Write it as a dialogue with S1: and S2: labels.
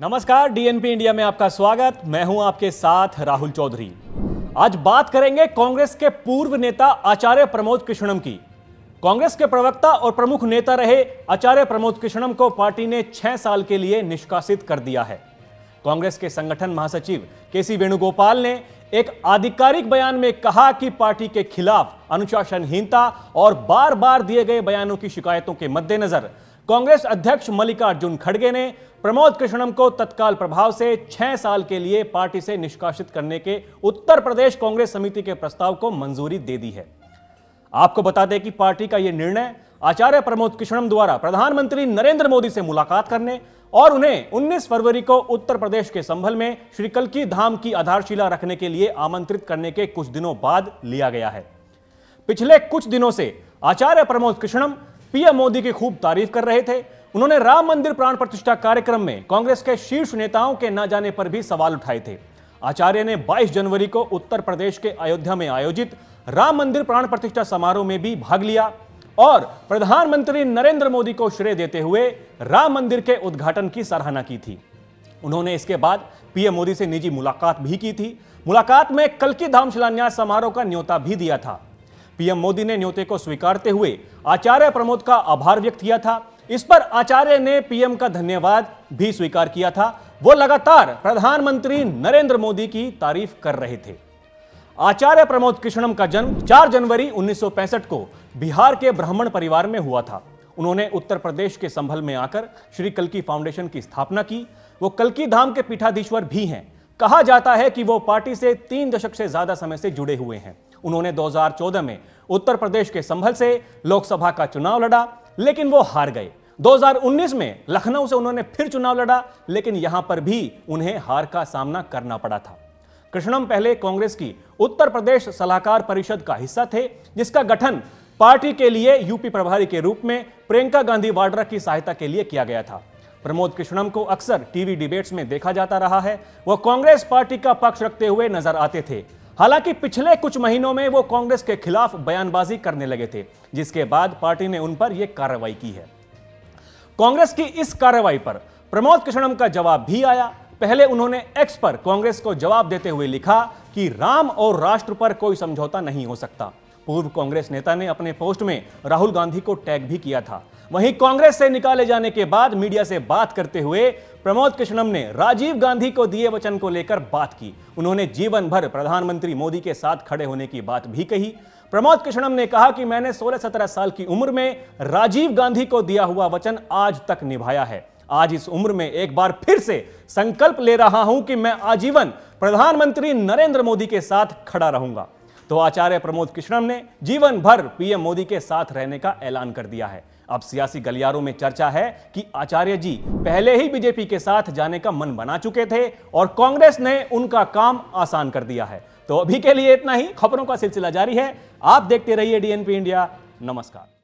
S1: नमस्कार DNP India में आपका स्वागत मैं हूं आपके साथ राहुल चौधरी आज बात करेंगे कांग्रेस के पूर्व नेता आचार्य प्रमोद कृष्णम की कांग्रेस के प्रवक्ता और प्रमुख नेता रहे आचार्य प्रमोद कृष्णम को पार्टी ने छह साल के लिए निष्कासित कर दिया है कांग्रेस के संगठन महासचिव के सी वेणुगोपाल ने एक आधिकारिक बयान में कहा कि पार्टी के खिलाफ अनुशासनहीनता और बार बार दिए गए बयानों की शिकायतों के मद्देनजर कांग्रेस अध्यक्ष मल्लिकार्जुन खड़गे ने प्रमोद कृष्णम को तत्काल प्रभाव से छह साल के लिए पार्टी से निष्कासित करने के उत्तर प्रदेश कांग्रेस समिति के प्रस्ताव को मंजूरी दे दी है आपको बता दें कि पार्टी का यह निर्णय आचार्य प्रमोद कृष्णम द्वारा प्रधानमंत्री नरेंद्र मोदी से मुलाकात करने और उन्हें 19 फरवरी को उत्तर प्रदेश के संभल में श्रीकलकी धाम की आधारशिला रखने के लिए आमंत्रित करने के कुछ दिनों बाद लिया गया है पिछले कुछ दिनों से आचार्य प्रमोद कृष्णम पीएम मोदी की खूब तारीफ कर रहे थे उन्होंने राम मंदिर प्राण प्रतिष्ठा कार्यक्रम में कांग्रेस के शीर्ष नेताओं के न जाने पर भी सवाल उठाए थे आचार्य ने 22 जनवरी को उत्तर प्रदेश के अयोध्या में आयोजित राम मंदिर प्राण प्रतिष्ठा समारोह में भी भाग लिया और प्रधानमंत्री नरेंद्र मोदी को श्रेय देते हुए राम मंदिर के उद्घाटन की सराहना की थी उन्होंने इसके बाद पीएम मोदी से निजी मुलाकात भी की थी मुलाकात में कल की धाम शिलान्यास समारोह का न्योता भी दिया था पीएम मोदी ने न्योते को स्वीकारते हुए आचार्य प्रमोद का आभार व्यक्त किया था इस पर आचार्य ने पीएम का धन्यवाद भी स्वीकार किया था वो लगातार प्रधानमंत्री नरेंद्र मोदी की तारीफ कर रहे थे आचार्य प्रमोद कृष्णम का जन्म 4 जनवरी 1965 को बिहार के ब्राह्मण परिवार में हुआ था उन्होंने उत्तर प्रदेश के संभल में आकर श्री कलकी फाउंडेशन की स्थापना की वो कलकी धाम के पीठाधीश्वर भी हैं कहा जाता है कि वो पार्टी से तीन दशक से ज्यादा समय से जुड़े हुए हैं उन्होंने 2014 में उत्तर प्रदेश के संभल से लोकसभा का चुनाव लड़ा लेकिन वो हार गए 2019 में लखनऊ से उन्होंने फिर चुनाव लड़ा लेकिन यहां पर भी उन्हें हार का सामना करना पड़ा था कृष्णम पहले कांग्रेस की उत्तर प्रदेश सलाहकार परिषद का हिस्सा थे जिसका गठन पार्टी के लिए यूपी प्रभारी के रूप में प्रियंका गांधी वाड्रा की सहायता के लिए किया गया था प्रमोद कृष्णम को अक्सर टीवी डिबेट्स में देखा जाता रहा है वह कांग्रेस पार्टी का पक्ष रखते हुए नजर आते थे हालांकि पिछले कुछ महीनों में वो कांग्रेस के खिलाफ बयानबाजी करने लगे थे जिसके बाद पार्टी ने उन पर यह कार्रवाई की है कांग्रेस की इस कार्रवाई पर प्रमोद कृष्णम का जवाब भी आया पहले उन्होंने एक्स पर कांग्रेस को जवाब देते हुए लिखा कि राम और राष्ट्र पर कोई समझौता नहीं हो सकता पूर्व कांग्रेस नेता ने अपने पोस्ट में राहुल गांधी को टैग भी किया था वहीं कांग्रेस से निकाले जाने के बाद मीडिया से बात करते हुए प्रमोद कृष्णम ने राजीव गांधी को दिए वचन को लेकर बात की उन्होंने जीवन भर प्रधानमंत्री मोदी के साथ खड़े होने की बात भी कही प्रमोद कृष्णम ने कहा कि मैंने 16-17 साल की उम्र में राजीव गांधी को दिया हुआ वचन आज तक निभाया है आज इस उम्र में एक बार फिर से संकल्प ले रहा हूं कि मैं आजीवन प्रधानमंत्री नरेंद्र मोदी के साथ खड़ा रहूंगा तो आचार्य प्रमोद कृष्णम ने जीवन भर पीएम मोदी के साथ रहने का ऐलान कर दिया है अब सियासी गलियारों में चर्चा है कि आचार्य जी पहले ही बीजेपी के साथ जाने का मन बना चुके थे और कांग्रेस ने उनका काम आसान कर दिया है तो अभी के लिए इतना ही खबरों का सिलसिला जारी है आप देखते रहिए डीएनपी इंडिया नमस्कार